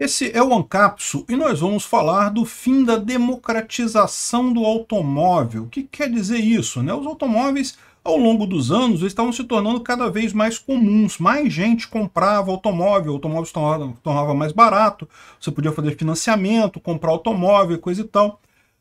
Esse é o Ancapso e nós vamos falar do fim da democratização do automóvel. O que quer dizer isso? Né? Os automóveis, ao longo dos anos, estavam se tornando cada vez mais comuns. Mais gente comprava automóvel, automóvel se tornava, tornava mais barato, você podia fazer financiamento, comprar automóvel, coisa e tal.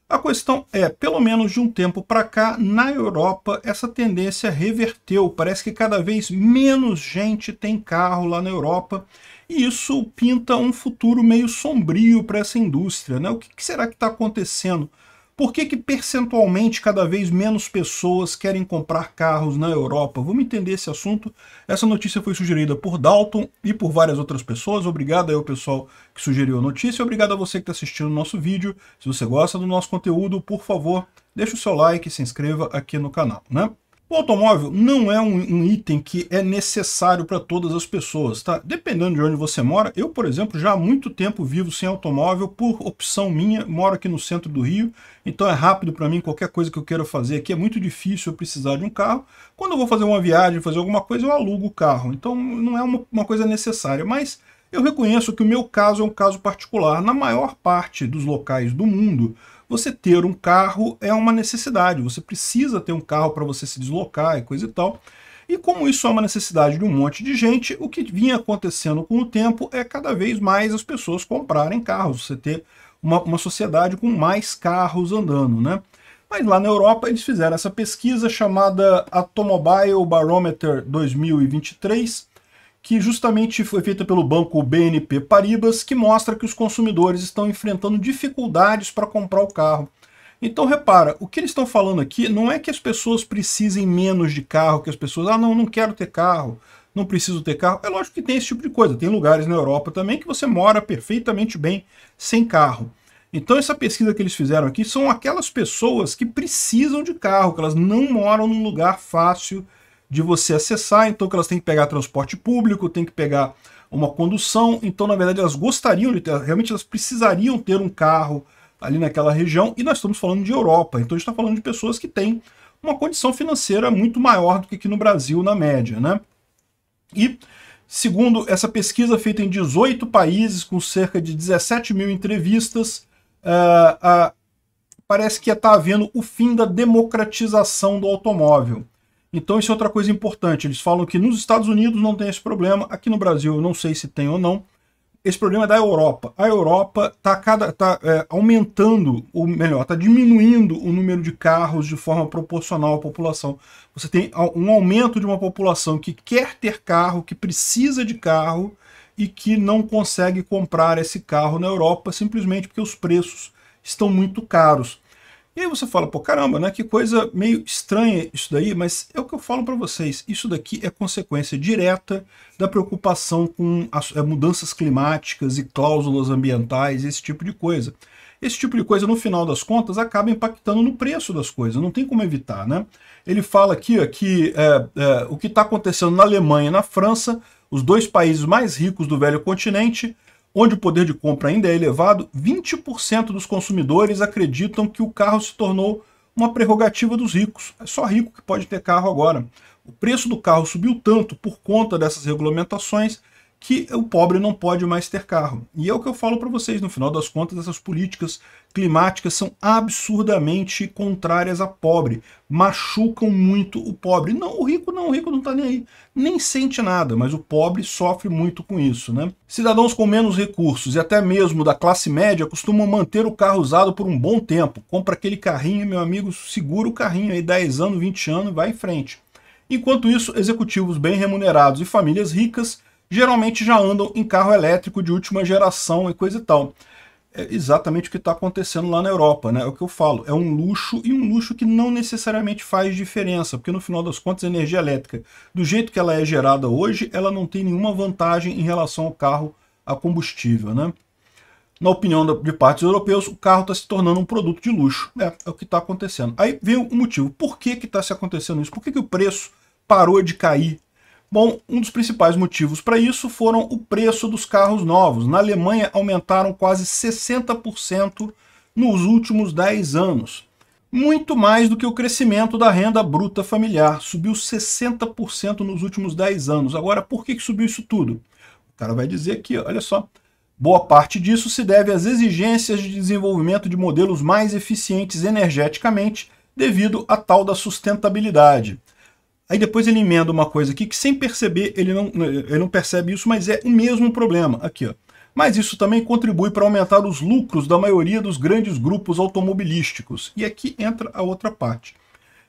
A questão é, pelo menos de um tempo para cá, na Europa, essa tendência reverteu. Parece que cada vez menos gente tem carro lá na Europa. E isso pinta um futuro meio sombrio para essa indústria. Né? O que será que está acontecendo? Por que, que percentualmente cada vez menos pessoas querem comprar carros na Europa? Vamos entender esse assunto. Essa notícia foi sugerida por Dalton e por várias outras pessoas. Obrigado aí ao pessoal que sugeriu a notícia. Obrigado a você que está assistindo o nosso vídeo. Se você gosta do nosso conteúdo, por favor, deixe o seu like e se inscreva aqui no canal. Né? O automóvel não é um, um item que é necessário para todas as pessoas, tá? Dependendo de onde você mora, eu, por exemplo, já há muito tempo vivo sem automóvel, por opção minha, moro aqui no centro do Rio, então é rápido para mim, qualquer coisa que eu queira fazer aqui é muito difícil eu precisar de um carro. Quando eu vou fazer uma viagem, fazer alguma coisa, eu alugo o carro, então não é uma, uma coisa necessária, mas eu reconheço que o meu caso é um caso particular. Na maior parte dos locais do mundo, você ter um carro é uma necessidade, você precisa ter um carro para você se deslocar e coisa e tal. E como isso é uma necessidade de um monte de gente, o que vinha acontecendo com o tempo é cada vez mais as pessoas comprarem carros, você ter uma, uma sociedade com mais carros andando, né? Mas lá na Europa eles fizeram essa pesquisa chamada Automobile Barometer 2023, que justamente foi feita pelo banco BNP Paribas, que mostra que os consumidores estão enfrentando dificuldades para comprar o carro. Então repara, o que eles estão falando aqui não é que as pessoas precisem menos de carro, que as pessoas, ah não, não quero ter carro, não preciso ter carro. É lógico que tem esse tipo de coisa, tem lugares na Europa também que você mora perfeitamente bem sem carro. Então essa pesquisa que eles fizeram aqui são aquelas pessoas que precisam de carro, que elas não moram num lugar fácil de você acessar, então que elas têm que pegar transporte público, têm que pegar uma condução, então na verdade elas gostariam de ter, realmente elas precisariam ter um carro ali naquela região, e nós estamos falando de Europa, então a gente está falando de pessoas que têm uma condição financeira muito maior do que aqui no Brasil, na média, né? E, segundo essa pesquisa feita em 18 países, com cerca de 17 mil entrevistas, uh, uh, parece que está havendo o fim da democratização do automóvel. Então, isso é outra coisa importante. Eles falam que nos Estados Unidos não tem esse problema, aqui no Brasil eu não sei se tem ou não. Esse problema é da Europa. A Europa está tá, é, aumentando, ou melhor, está diminuindo o número de carros de forma proporcional à população. Você tem um aumento de uma população que quer ter carro, que precisa de carro e que não consegue comprar esse carro na Europa simplesmente porque os preços estão muito caros. E aí você fala, pô, caramba, né? Que coisa meio estranha isso daí, mas é o que eu falo para vocês. Isso daqui é consequência direta da preocupação com as, eh, mudanças climáticas e cláusulas ambientais, esse tipo de coisa. Esse tipo de coisa, no final das contas, acaba impactando no preço das coisas, não tem como evitar, né? Ele fala aqui ó, que é, é, o que está acontecendo na Alemanha e na França, os dois países mais ricos do velho continente, onde o poder de compra ainda é elevado, 20% dos consumidores acreditam que o carro se tornou uma prerrogativa dos ricos. É só rico que pode ter carro agora. O preço do carro subiu tanto por conta dessas regulamentações que o pobre não pode mais ter carro. E é o que eu falo para vocês, no final das contas, essas políticas climáticas são absurdamente contrárias a pobre, machucam muito o pobre. Não, o rico não, o rico não está nem aí, nem sente nada, mas o pobre sofre muito com isso, né? Cidadãos com menos recursos e até mesmo da classe média costumam manter o carro usado por um bom tempo. Compra aquele carrinho, meu amigo, segura o carrinho aí 10 anos, 20 anos, vai em frente. Enquanto isso, executivos bem remunerados e famílias ricas geralmente já andam em carro elétrico de última geração e coisa e tal. É exatamente o que está acontecendo lá na Europa, né? É o que eu falo, é um luxo e um luxo que não necessariamente faz diferença, porque no final das contas a energia elétrica, do jeito que ela é gerada hoje, ela não tem nenhuma vantagem em relação ao carro a combustível, né? Na opinião de partes europeus, o carro está se tornando um produto de luxo. É, é o que está acontecendo. Aí vem o motivo. Por que está se acontecendo isso? Por que, que o preço parou de cair Bom, um dos principais motivos para isso foram o preço dos carros novos. Na Alemanha aumentaram quase 60% nos últimos 10 anos. Muito mais do que o crescimento da renda bruta familiar. Subiu 60% nos últimos 10 anos. Agora, por que, que subiu isso tudo? O cara vai dizer aqui, olha só. Boa parte disso se deve às exigências de desenvolvimento de modelos mais eficientes energeticamente devido à tal da sustentabilidade. Aí depois ele emenda uma coisa aqui que sem perceber, ele não, ele não percebe isso, mas é o mesmo problema. Aqui, ó. Mas isso também contribui para aumentar os lucros da maioria dos grandes grupos automobilísticos. E aqui entra a outra parte.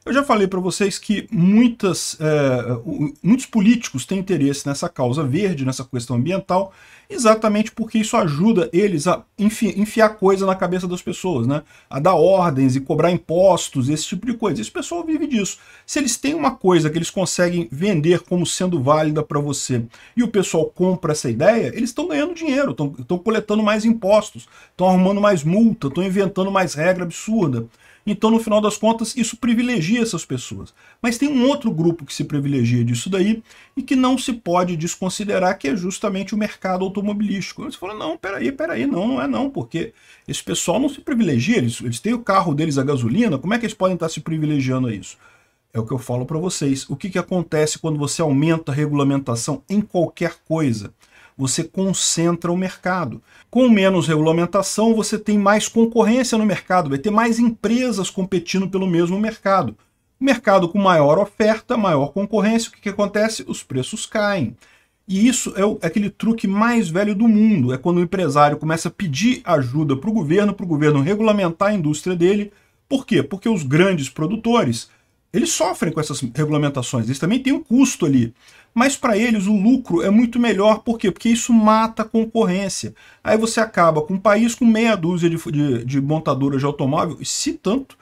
Eu já falei para vocês que muitas, é, muitos políticos têm interesse nessa causa verde, nessa questão ambiental, exatamente porque isso ajuda eles a enfiar coisa na cabeça das pessoas, né? a dar ordens e cobrar impostos, esse tipo de coisa. Esse pessoal vive disso. Se eles têm uma coisa que eles conseguem vender como sendo válida para você e o pessoal compra essa ideia, eles estão ganhando dinheiro, estão coletando mais impostos, estão arrumando mais multa, estão inventando mais regra absurda. Então, no final das contas, isso privilegia essas pessoas. Mas tem um outro grupo que se privilegia disso daí e que não se pode desconsiderar, que é justamente o mercado automobilístico. Você fala, não, peraí, peraí, não, não é não, porque esse pessoal não se privilegia, eles, eles têm o carro deles a gasolina, como é que eles podem estar se privilegiando a isso? É o que eu falo para vocês. O que, que acontece quando você aumenta a regulamentação em qualquer coisa? você concentra o mercado. Com menos regulamentação, você tem mais concorrência no mercado, vai ter mais empresas competindo pelo mesmo mercado. Mercado com maior oferta, maior concorrência, o que, que acontece? Os preços caem. E isso é, é aquele truque mais velho do mundo. É quando o empresário começa a pedir ajuda para o governo, para o governo regulamentar a indústria dele. Por quê? Porque os grandes produtores eles sofrem com essas regulamentações, eles também têm um custo ali. Mas para eles o lucro é muito melhor, por quê? Porque isso mata a concorrência. Aí você acaba com um país com meia dúzia de, de, de montadoras de automóvel, se tanto,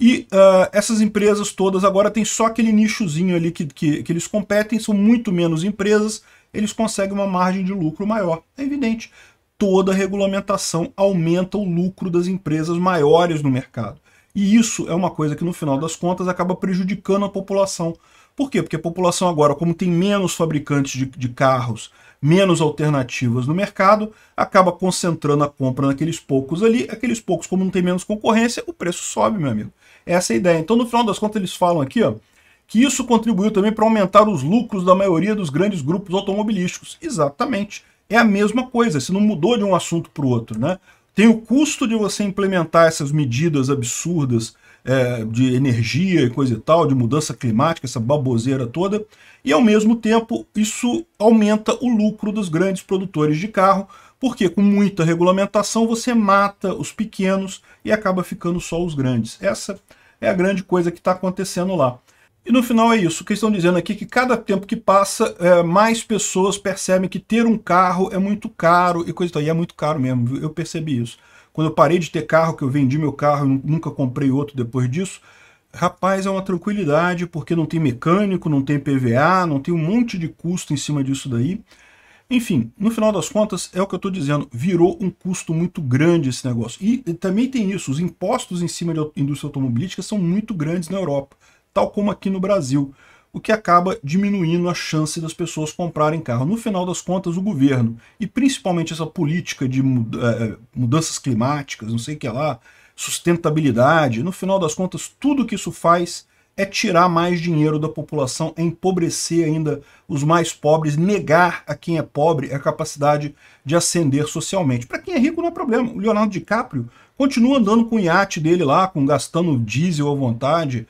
e uh, essas empresas todas agora têm só aquele nichozinho ali que, que, que eles competem, são muito menos empresas, eles conseguem uma margem de lucro maior. É evidente, toda regulamentação aumenta o lucro das empresas maiores no mercado. E isso é uma coisa que, no final das contas, acaba prejudicando a população. Por quê? Porque a população agora, como tem menos fabricantes de, de carros, menos alternativas no mercado, acaba concentrando a compra naqueles poucos ali. Aqueles poucos, como não tem menos concorrência, o preço sobe, meu amigo. Essa é a ideia. Então, no final das contas, eles falam aqui, ó, que isso contribuiu também para aumentar os lucros da maioria dos grandes grupos automobilísticos. Exatamente. É a mesma coisa, se não mudou de um assunto para o outro, né? Tem o custo de você implementar essas medidas absurdas é, de energia e coisa e tal, de mudança climática, essa baboseira toda, e ao mesmo tempo isso aumenta o lucro dos grandes produtores de carro, porque com muita regulamentação você mata os pequenos e acaba ficando só os grandes. Essa é a grande coisa que está acontecendo lá. E no final é isso, o que estão dizendo aqui é que cada tempo que passa, é, mais pessoas percebem que ter um carro é muito caro e coisa e tal. E é muito caro mesmo, viu? eu percebi isso. Quando eu parei de ter carro, que eu vendi meu carro, nunca comprei outro depois disso, rapaz, é uma tranquilidade, porque não tem mecânico, não tem PVA, não tem um monte de custo em cima disso daí. Enfim, no final das contas, é o que eu estou dizendo, virou um custo muito grande esse negócio. E também tem isso, os impostos em cima da indústria automobilística são muito grandes na Europa tal como aqui no Brasil, o que acaba diminuindo a chance das pessoas comprarem carro. No final das contas, o governo, e principalmente essa política de eh, eh, mudanças climáticas, não sei o que lá, sustentabilidade, no final das contas, tudo que isso faz é tirar mais dinheiro da população, é empobrecer ainda os mais pobres, negar a quem é pobre a capacidade de ascender socialmente. Para quem é rico não é problema. O Leonardo DiCaprio continua andando com o iate dele lá, com gastando diesel à vontade,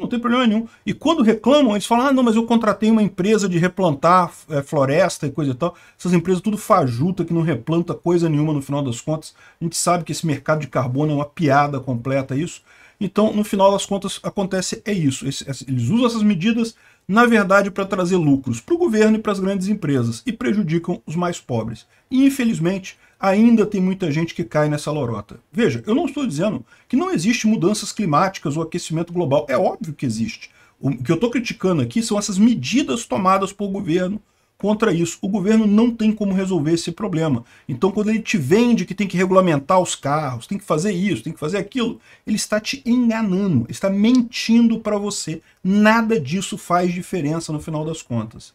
não tem problema nenhum. E quando reclamam, eles falam: ah, não, mas eu contratei uma empresa de replantar é, floresta e coisa e tal. Essas empresas tudo fajuta, que não replanta coisa nenhuma no final das contas. A gente sabe que esse mercado de carbono é uma piada completa, isso. Então, no final das contas, acontece é isso. Eles usam essas medidas, na verdade, para trazer lucros para o governo e para as grandes empresas e prejudicam os mais pobres. E, infelizmente, ainda tem muita gente que cai nessa lorota. Veja, eu não estou dizendo que não existe mudanças climáticas ou aquecimento global. É óbvio que existe. O que eu estou criticando aqui são essas medidas tomadas pelo governo contra isso. O governo não tem como resolver esse problema. Então, quando ele te vende que tem que regulamentar os carros, tem que fazer isso, tem que fazer aquilo, ele está te enganando, está mentindo para você. Nada disso faz diferença no final das contas.